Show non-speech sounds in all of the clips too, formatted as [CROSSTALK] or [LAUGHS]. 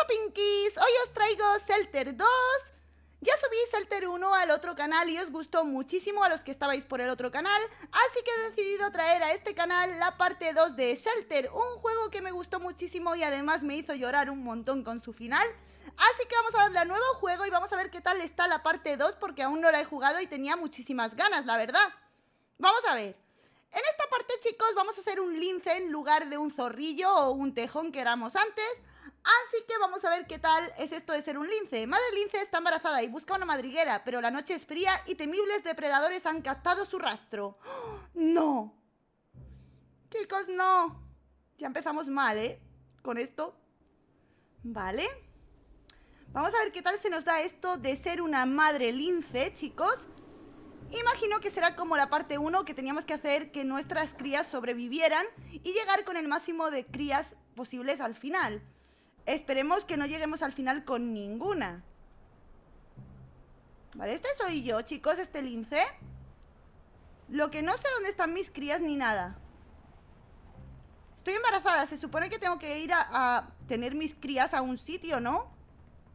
¡Hola Pinkies? Hoy os traigo Shelter 2. Ya subí Shelter 1 al otro canal y os gustó muchísimo a los que estabais por el otro canal, así que he decidido traer a este canal la parte 2 de Shelter, un juego que me gustó muchísimo y además me hizo llorar un montón con su final. Así que vamos a darle a nuevo juego y vamos a ver qué tal está la parte 2 porque aún no la he jugado y tenía muchísimas ganas, la verdad. Vamos a ver. En esta parte, chicos, vamos a hacer un lince en lugar de un zorrillo o un tejón que éramos antes. Así que vamos a ver qué tal es esto de ser un lince. Madre lince está embarazada y busca una madriguera, pero la noche es fría y temibles depredadores han captado su rastro. ¡Oh! ¡No! Chicos, no. Ya empezamos mal, ¿eh? Con esto. Vale. Vamos a ver qué tal se nos da esto de ser una madre lince, chicos. Imagino que será como la parte 1 que teníamos que hacer que nuestras crías sobrevivieran y llegar con el máximo de crías posibles al final. Esperemos que no lleguemos al final con ninguna. Vale, este soy yo, chicos, este lince. Lo que no sé dónde están mis crías ni nada. Estoy embarazada, se supone que tengo que ir a, tener mis crías a un sitio, ¿no?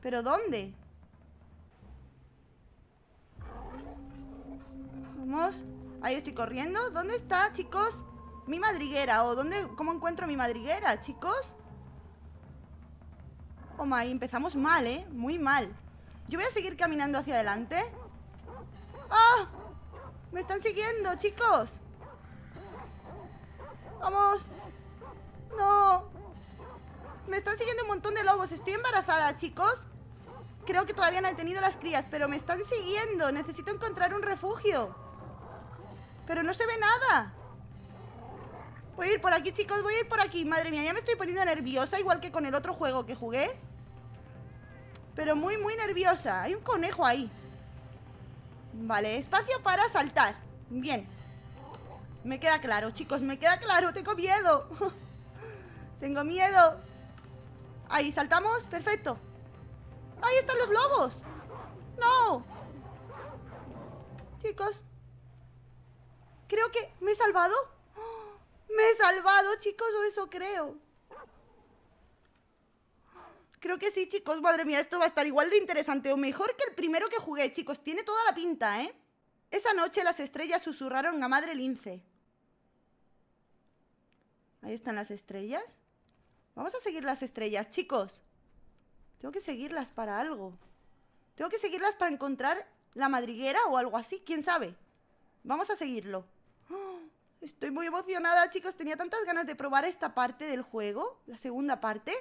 ¿Pero dónde? Vamos, ahí estoy corriendo ¿Dónde está, chicos? Mi madriguera, o ¿dónde, cómo encuentro mi madriguera, chicos? Oh my, empezamos mal, ¿eh? Muy mal Yo voy a seguir caminando hacia adelante ¡Ah! ¡Me están siguiendo, chicos! ¡Vamos! ¡No! Me están siguiendo un montón de lobos Estoy embarazada, chicos Creo que todavía no he tenido las crías Pero me están siguiendo Necesito encontrar un refugio Pero no se ve nada Voy a ir por aquí, chicos, voy a ir por aquí Madre mía, ya me estoy poniendo nerviosa Igual que con el otro juego que jugué Pero muy, muy nerviosa Hay un conejo ahí Vale, espacio para saltar Bien Me queda claro, chicos, me queda claro Tengo miedo [LAUGHS] Tengo miedo Ahí, saltamos, perfecto Ahí están los lobos No Chicos Creo que me he salvado me he salvado, chicos, o eso creo. Creo que sí, chicos. Madre mía, esto va a estar igual de interesante o mejor que el primero que jugué, chicos. Tiene toda la pinta, ¿eh? Esa noche las estrellas susurraron a Madre Lince. Ahí están las estrellas. Vamos a seguir las estrellas, chicos. Tengo que seguirlas para algo. Tengo que seguirlas para encontrar la madriguera o algo así. ¿Quién sabe? Vamos a seguirlo. ¡Oh! Estoy muy emocionada, chicos. Tenía tantas ganas de probar esta parte del juego, la segunda parte.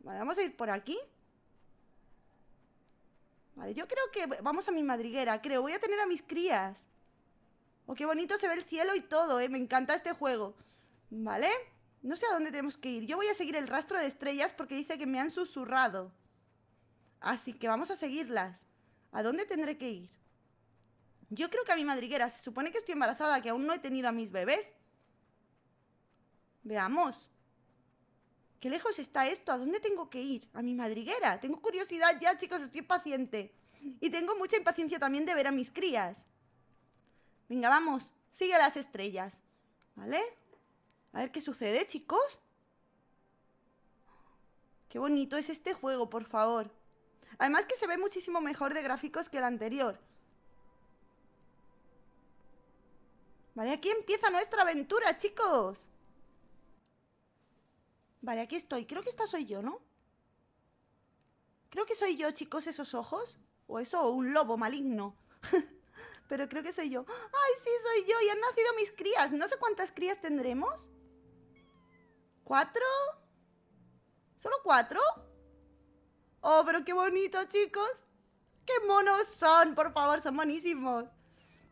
Vale, vamos a ir por aquí. Vale, yo creo que vamos a mi madriguera, creo. Voy a tener a mis crías. Oh, qué bonito se ve el cielo y todo, ¿eh? Me encanta este juego. Vale. No sé a dónde tenemos que ir. Yo voy a seguir el rastro de estrellas porque dice que me han susurrado. Así que vamos a seguirlas. ¿A dónde tendré que ir? Yo creo que a mi madriguera. Se supone que estoy embarazada, que aún no he tenido a mis bebés. Veamos. ¿Qué lejos está esto? ¿A dónde tengo que ir? A mi madriguera. Tengo curiosidad ya, chicos, estoy paciente. Y tengo mucha impaciencia también de ver a mis crías. Venga, vamos. Sigue las estrellas. ¿Vale? A ver qué sucede, chicos. Qué bonito es este juego, por favor. Además que se ve muchísimo mejor de gráficos que el anterior. Vale, aquí empieza nuestra aventura, chicos Vale, aquí estoy, creo que esta soy yo, ¿no? Creo que soy yo, chicos, esos ojos O eso, o un lobo maligno [LAUGHS] Pero creo que soy yo ¡Ay, sí, soy yo! Y han nacido mis crías No sé cuántas crías tendremos ¿Cuatro? ¿Solo cuatro? Oh, pero qué bonito, chicos ¡Qué monos son! Por favor, son monísimos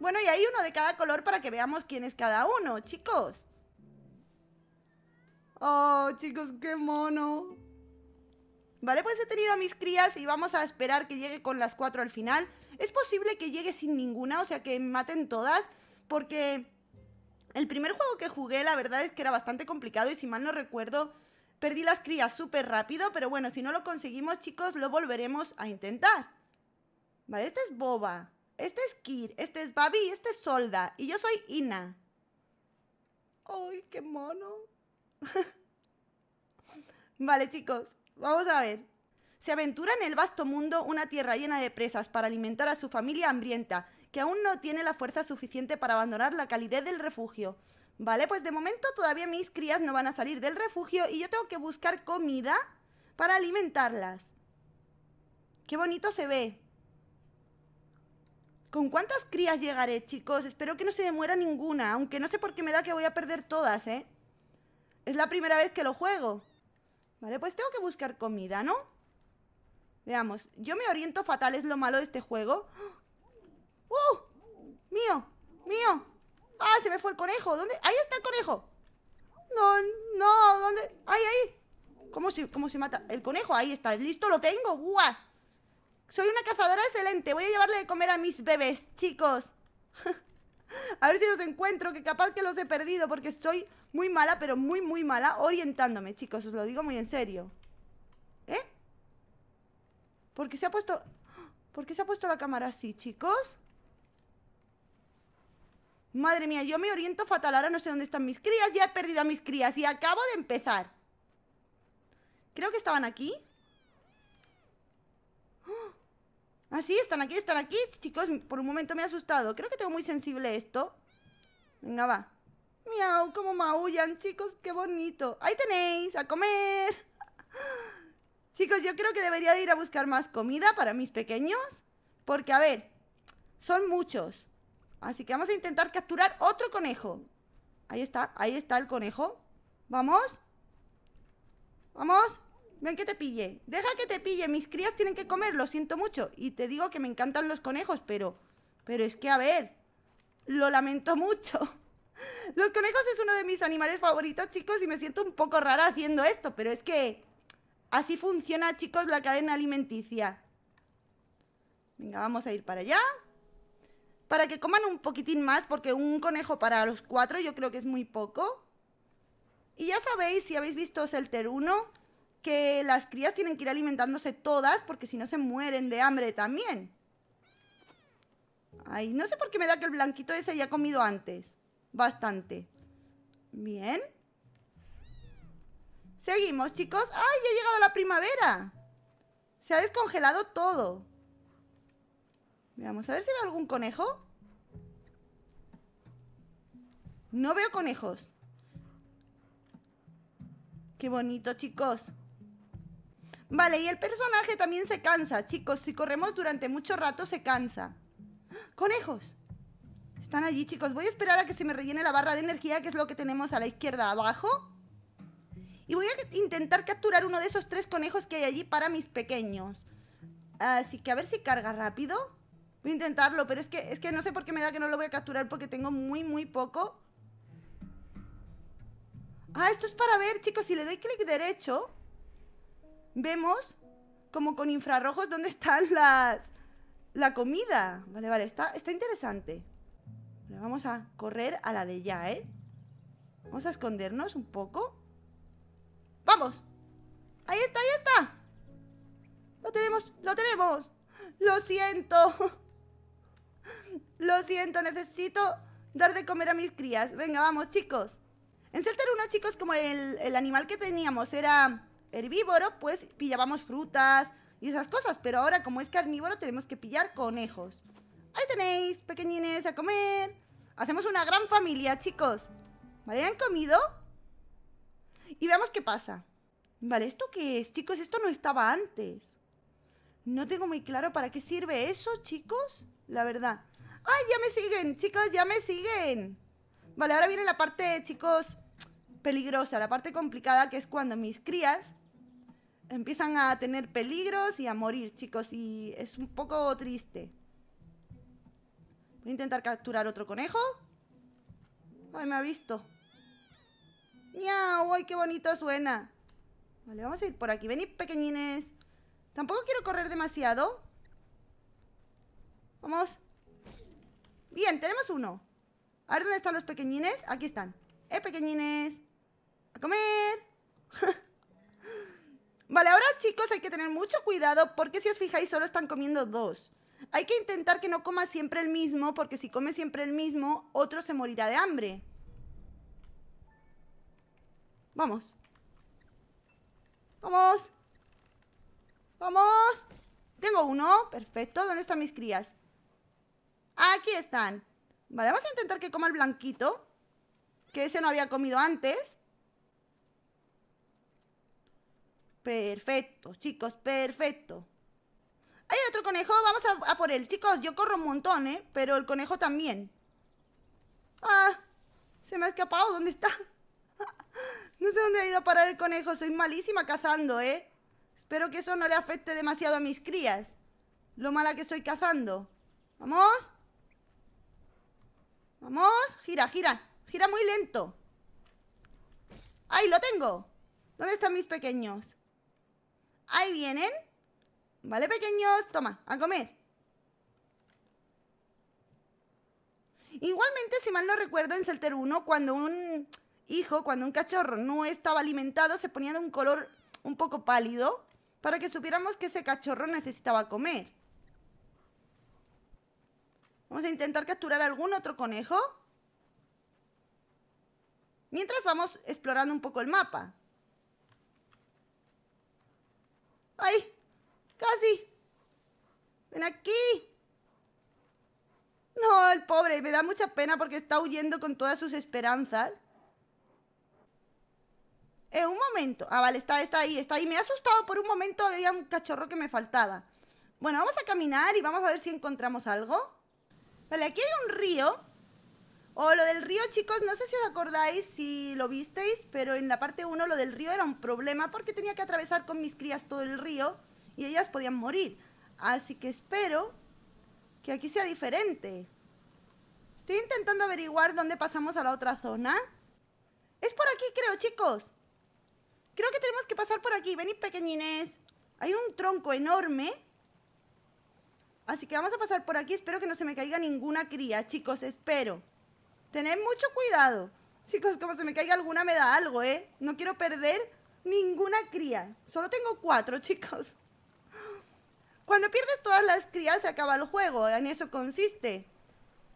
bueno, y hay uno de cada color para que veamos quién es cada uno, chicos. Oh, chicos, qué mono. Vale, pues he tenido a mis crías y vamos a esperar que llegue con las cuatro al final. Es posible que llegue sin ninguna, o sea, que maten todas, porque el primer juego que jugué, la verdad es que era bastante complicado y si mal no recuerdo, perdí las crías súper rápido, pero bueno, si no lo conseguimos, chicos, lo volveremos a intentar. Vale, esta es boba. Este es Kir, este es Babi, este es Solda y yo soy Ina. ¡Ay, qué mono! [LAUGHS] vale, chicos, vamos a ver. Se aventura en el vasto mundo una tierra llena de presas para alimentar a su familia hambrienta, que aún no tiene la fuerza suficiente para abandonar la calidez del refugio. Vale, pues de momento todavía mis crías no van a salir del refugio y yo tengo que buscar comida para alimentarlas. ¡Qué bonito se ve! ¿Con cuántas crías llegaré, chicos? Espero que no se me muera ninguna, aunque no sé por qué me da que voy a perder todas, ¿eh? Es la primera vez que lo juego. Vale, pues tengo que buscar comida, ¿no? Veamos, yo me oriento fatal, es lo malo de este juego. [GASPS] ¡Uh! ¡Mío! ¡Mío! ¡Ah, se me fue el conejo! ¿Dónde? ¡Ahí está el conejo! No, no, ¿dónde? ¡Ahí, ahí! ¿Cómo se, cómo se mata? El conejo, ahí está, listo, lo tengo, ¡guau! Soy una cazadora excelente. Voy a llevarle de comer a mis bebés, chicos. [LAUGHS] a ver si los encuentro, que capaz que los he perdido porque soy muy mala, pero muy, muy mala orientándome, chicos. Os lo digo muy en serio. ¿Eh? ¿Por qué se ha puesto... ¿Por qué se ha puesto la cámara así, chicos? Madre mía, yo me oriento fatal. Ahora no sé dónde están mis crías. Ya he perdido a mis crías y acabo de empezar. Creo que estaban aquí. Ah, sí, están aquí, están aquí. Chicos, por un momento me he asustado. Creo que tengo muy sensible esto. Venga, va. Miau, como maullan, chicos, qué bonito. Ahí tenéis, a comer. [GASPS] chicos, yo creo que debería de ir a buscar más comida para mis pequeños. Porque, a ver, son muchos. Así que vamos a intentar capturar otro conejo. Ahí está, ahí está el conejo. Vamos. Vamos ven que te pille, deja que te pille, mis crías tienen que comer, lo siento mucho. Y te digo que me encantan los conejos, pero, pero es que a ver, lo lamento mucho. [LAUGHS] Los conejos es uno de mis animales favoritos, chicos, y me siento un poco rara haciendo esto, pero es que así funciona, chicos, la cadena alimenticia. Venga, vamos a ir para allá. Para que coman un poquitín más, porque un conejo para los cuatro yo creo que es muy poco. Y ya sabéis, si habéis visto Shelter 1, que las crías tienen que ir alimentándose todas porque si no se mueren de hambre también. Ay, no sé por qué me da que el blanquito ese haya comido antes. Bastante. Bien. Seguimos, chicos. ¡Ay, ya ha llegado la primavera! Se ha descongelado todo. Veamos, a ver si veo algún conejo. No veo conejos. Qué bonito, chicos. Vale, y el personaje también se cansa, chicos. Si corremos durante mucho rato, se cansa. ¡Conejos! Están allí, chicos. Voy a esperar a que se me rellene la barra de energía, que es lo que tenemos a la izquierda abajo. Y voy a intentar capturar uno de esos tres conejos que hay allí para mis pequeños. Así que a ver si carga rápido. Voy a intentarlo, pero es que, es que no sé por qué me da que no lo voy a capturar porque tengo muy, muy poco. Ah, esto es para ver, chicos, si le doy clic derecho vemos como con infrarrojos dónde están las... La comida. Vale, vale, está, está interesante. vamos a correr a la de ya, ¿eh? Vamos a escondernos un poco. ¡Vamos! ¡Ahí está, ahí está! ¡Lo tenemos, lo tenemos! ¡Lo siento! Lo siento, necesito dar de comer a mis crías. Venga, vamos, chicos. En Celter 1, chicos, como el, el animal que teníamos era herbívoro, pues pillábamos frutas y esas cosas, pero ahora como es carnívoro tenemos que pillar conejos. Ahí tenéis, pequeñines, a comer. Hacemos una gran familia, chicos. ¿Vale? ¿Han comido? Y veamos qué pasa. Vale, ¿esto qué es, chicos? Esto no estaba antes. No tengo muy claro para qué sirve eso, chicos. La verdad. ¡Ay, ya me siguen, chicos! ¡Ya me siguen! Vale, ahora viene la parte, chicos, peligrosa, la parte complicada, que es cuando mis crías empiezan a tener peligros y a morir, chicos, y es un poco triste. Voy a intentar capturar otro conejo. Ay, me ha visto. ¡Miau! ¡Ay, qué bonito suena! Vale, vamos a ir por aquí. Venid, pequeñines. Tampoco quiero correr demasiado. Vamos. Bien, tenemos uno. A ver dónde están los pequeñines. Aquí están. ¡Eh, pequeñines! ¡A comer! [LAUGHS] Vale, ahora chicos hay que tener mucho cuidado porque si os fijáis solo están comiendo dos. Hay que intentar que no coma siempre el mismo porque si come siempre el mismo, otro se morirá de hambre. Vamos. Vamos. Vamos. Tengo uno. Perfecto. ¿Dónde están mis crías? Aquí están. Vale, vamos a intentar que coma el blanquito. Que ese no había comido antes. Perfecto, chicos, perfecto. Hay otro conejo, vamos a, por él. Chicos, yo corro un montón, ¿eh? Pero el conejo también. Ah, se me ha escapado, ¿dónde está? [LAUGHS] no sé dónde ha ido a parar el conejo, soy malísima cazando, ¿eh? Espero que eso no le afecte demasiado a mis crías. Lo mala que soy cazando. Vamos. Vamos, gira, gira. Gira muy lento. ¡Ahí lo tengo! ¿Dónde están mis pequeños? Ahí vienen. ¿Vale, pequeños? Toma, a comer. Igualmente, si mal no recuerdo, en Salter 1, cuando un hijo, cuando un cachorro no estaba alimentado, se ponía de un color un poco pálido para que supiéramos que ese cachorro necesitaba comer. Vamos a intentar capturar algún otro conejo. Mientras vamos explorando un poco el mapa. ¡Ay! ¡Casi! ¡Ven aquí! No, el pobre, me da mucha pena porque está huyendo con todas sus esperanzas. Eh, un momento. Ah, vale, está, está ahí, está ahí. Me ha asustado por un momento, había un cachorro que me faltaba. Bueno, vamos a caminar y vamos a ver si encontramos algo. Vale, aquí hay un río o lo del río, chicos, no sé si os acordáis, si lo visteis, pero en la parte 1 lo del río era un problema porque tenía que atravesar con mis crías todo el río y ellas podían morir. Así que espero que aquí sea diferente. Estoy intentando averiguar dónde pasamos a la otra zona. Es por aquí, creo, chicos. Creo que tenemos que pasar por aquí. Venid, pequeñines. Hay un tronco enorme. Así que vamos a pasar por aquí. Espero que no se me caiga ninguna cría, chicos. Espero. Tened mucho cuidado. Chicos, como se me caiga alguna me da algo, ¿eh? No quiero perder ninguna cría. Solo tengo cuatro, [LAUGHS] chicos. Cuando pierdes todas las crías se acaba el juego. ¿eh? En eso consiste.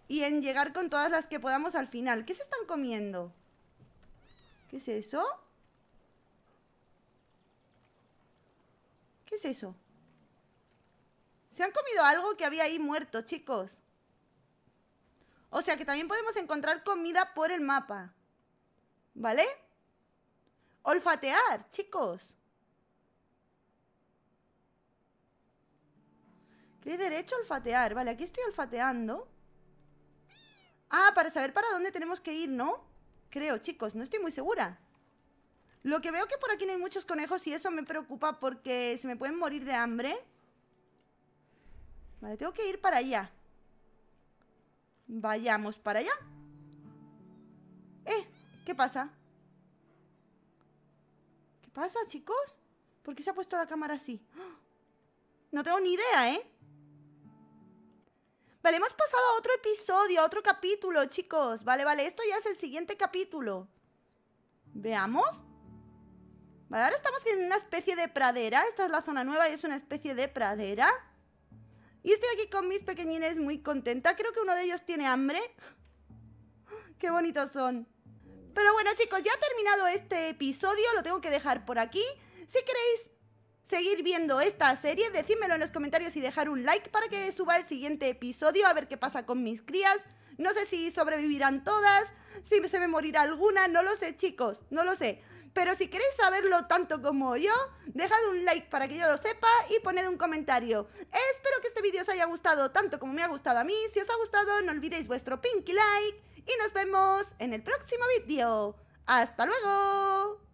Y en llegar con todas las que podamos al final. ¿Qué se están comiendo? ¿Qué es eso? ¿Qué es eso? Se han comido algo que había ahí muerto, chicos. O sea que también podemos encontrar comida por el mapa. ¿Vale? Olfatear, chicos. ¿Qué derecho, olfatear. Vale, aquí estoy olfateando. Ah, para saber para dónde tenemos que ir, ¿no? Creo, chicos, no estoy muy segura. Lo que veo que por aquí no hay muchos conejos y eso me preocupa porque se me pueden morir de hambre. Vale, tengo que ir para allá. Vayamos para allá. Eh, ¿qué pasa? ¿Qué pasa, chicos? ¿Por qué se ha puesto la cámara así? No tengo ni idea, ¿eh? Vale, hemos pasado a otro episodio, a otro capítulo, chicos. Vale, vale, esto ya es el siguiente capítulo. Veamos. Vale, ahora estamos en una especie de pradera. Esta es la zona nueva y es una especie de pradera. Y estoy aquí con mis pequeñines muy contenta. Creo que uno de ellos tiene hambre. [GASPS] ¡Qué bonitos son! Pero bueno, chicos, ya ha terminado este episodio. Lo tengo que dejar por aquí. Si queréis seguir viendo esta serie, decídmelo en los comentarios y dejar un like para que suba el siguiente episodio. A ver qué pasa con mis crías. No sé si sobrevivirán todas, si se me morirá alguna. No lo sé, chicos. No lo sé. Pero si queréis saberlo tanto como yo, dejad un like para que yo lo sepa y poned un comentario. Espero que este vídeo os haya gustado tanto como me ha gustado a mí. Si os ha gustado, no olvidéis vuestro pinky like y nos vemos en el próximo vídeo. ¡Hasta luego!